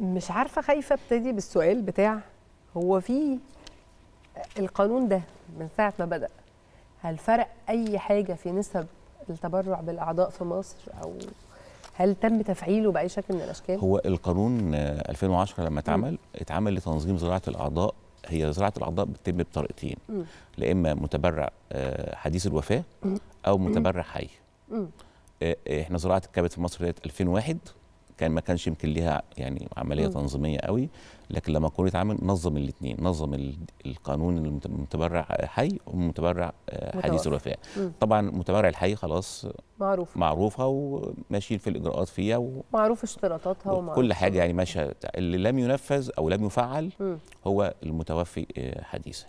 مش عارفه خايفه ابتدي بالسؤال بتاع هو في القانون ده من ساعه ما بدا هل فرق اي حاجه في نسب التبرع بالاعضاء في مصر او هل تم تفعيله باي شكل من الاشكال هو القانون 2010 لما اتعمل اتعمل لتنظيم زراعه الاعضاء هي زراعه الاعضاء بتتم بطريقتين لا اما متبرع آه، حديث الوفاه او متبرع حي آه، آه، احنا زراعه الكبد في مصر 2001 كان ما كانش يمكن ليها يعني عمليه تنظيميه قوي لكن لما القانون يتعمل نظم الاثنين نظم القانون المتبرع حي والمتبرع آه، حديث الوفاه طبعا المتبرع الحي خلاص معروف معروفه وماشيين في الاجراءات فيها و... معروف اشتراطاتها ومعروف كل حاجه يعني ماشيه اللي لم ينفذ او لم يفعل هو المتوفي آه، حديثا